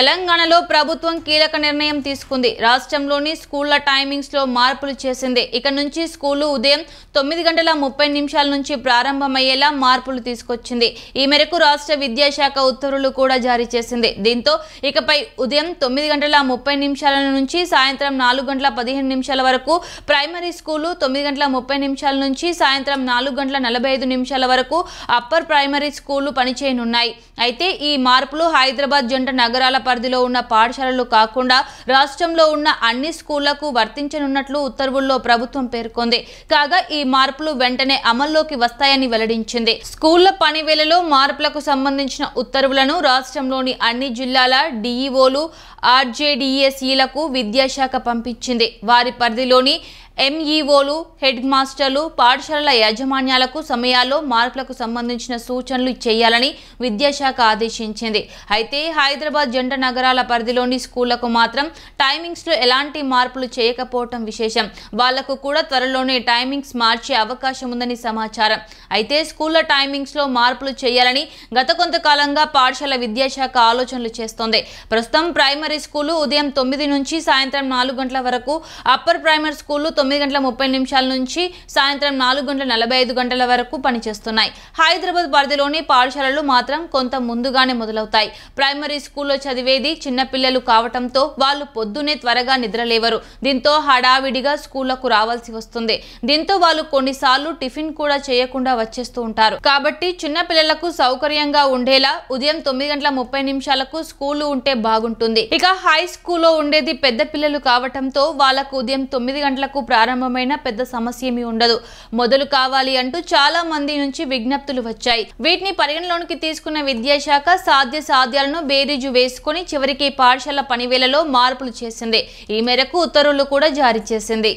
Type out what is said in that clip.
తెలంగాణలో ప్రభుత్వం కీలక నిర్ణయం తీసుకుంది రాష్ట్రంలోని స్కూళ్ల టైమింగ్స్లో మార్పులు చేసింది ఇక నుంచి స్కూళ్లు ఉదయం తొమ్మిది గంటల ముప్పై నిమిషాల నుంచి ప్రారంభమయ్యేలా మార్పులు తీసుకొచ్చింది ఈ మేరకు రాష్ట్ర విద్యాశాఖ ఉత్తర్వులు కూడా జారీ చేసింది దీంతో ఇకపై ఉదయం తొమ్మిది గంటల ముప్పై నిమిషాల నుంచి సాయంత్రం నాలుగు గంటల పదిహేను నిమిషాల వరకు ప్రైమరీ స్కూలు తొమ్మిది గంటల ముప్పై నిమిషాల నుంచి సాయంత్రం నాలుగు గంటల నలభై ఐదు నిమిషాల వరకు అప్పర్ ప్రైమరీ స్కూళ్లు పనిచేయనున్నాయి అయితే ఈ మార్పులు హైదరాబాద్ జంట నగరాల పరిధిలో ఉన్న పాఠశాలలు కాకుండా రాష్ట్రంలో ఉన్న అన్ని స్కూళ్లకు వర్తించనున్నట్లు ఉత్తర్వుల్లో ప్రభుత్వం పేర్కొంది కాగా ఈ మార్పులు వెంటనే అమల్లోకి వస్తాయని వెల్లడించింది స్కూళ్ల పనివేళలో మార్పులకు సంబంధించిన ఉత్తర్వులను రాష్ట్రంలోని అన్ని జిల్లాల డిఈఓలు ఆర్జేడిఎస్ఈలకు విద్యాశాఖ పంపించింది వారి పరిధిలోని ఎంఈఓలు e హెడ్ మాస్టర్లు పాఠశాలల యాజమాన్యాలకు సమయాల్లో మార్పులకు సంబంధించిన సూచనలు చేయాలని విద్యాశాఖ ఆదేశించింది అయితే హైదరాబాద్ జంట నగరాల పరిధిలోని స్కూళ్లకు మాత్రం టైమింగ్స్లో ఎలాంటి మార్పులు చేయకపోవటం విశేషం వాళ్లకు కూడా త్వరలోనే టైమింగ్స్ మార్చే అవకాశం ఉందని సమాచారం అయితే స్కూళ్ల టైమింగ్స్లో మార్పులు చేయాలని గత కొంతకాలంగా పాఠశాల విద్యాశాఖ ఆలోచనలు చేస్తోంది ప్రస్తుతం ప్రైమరీ స్కూలు ఉదయం తొమ్మిది నుంచి సాయంత్రం నాలుగు గంటల వరకు అప్పర్ ప్రైమరీ స్కూళ్లు తొమ్మిది తొమ్మిది గంటల ముప్పై నిమిషాల నుంచి సాయంత్రం నాలుగు గంటల నలభై ఐదు గంటల వరకు పనిచేస్తున్నాయి హైదరాబాద్ పరిధిలోని పాఠశాలలు మాత్రం కొంత ముందుగానే మొదలవుతాయి ప్రైమరీ స్కూల్లో చదివేది చిన్నపిల్లలు కావటంతో వాళ్ళు పొద్దునే త్వరగా నిద్రలేవరు దీంతో హడావిడిగా స్కూళ్లకు రావాల్సి వస్తుంది దీంతో వాళ్ళు కొన్నిసార్లు టిఫిన్ కూడా చేయకుండా వచ్చేస్తూ ఉంటారు కాబట్టి చిన్న పిల్లలకు సౌకర్యంగా ఉండేలా ఉదయం తొమ్మిది గంటల ముప్పై నిమిషాలకు స్కూలు ఉంటే బాగుంటుంది ఇక హై స్కూల్లో ఉండేది పెద్ద పిల్లలు కావటంతో వాళ్లకు ఉదయం తొమ్మిది గంటలకు ప్రారంభమైన పెద్ద సమస్య ఏమీ ఉండదు మొదలు కావాలి అంటూ చాలా మంది నుంచి విజ్ఞప్తులు వచ్చాయి వీటిని పరిగణలోనికి తీసుకున్న విద్యాశాఖ సాధ్య సాధ్యాలను బేరీజు వేసుకుని చివరికి పాఠశాల పనివేలలో మార్పులు చేసింది ఈ మేరకు ఉత్తర్వులు కూడా జారీ చేసింది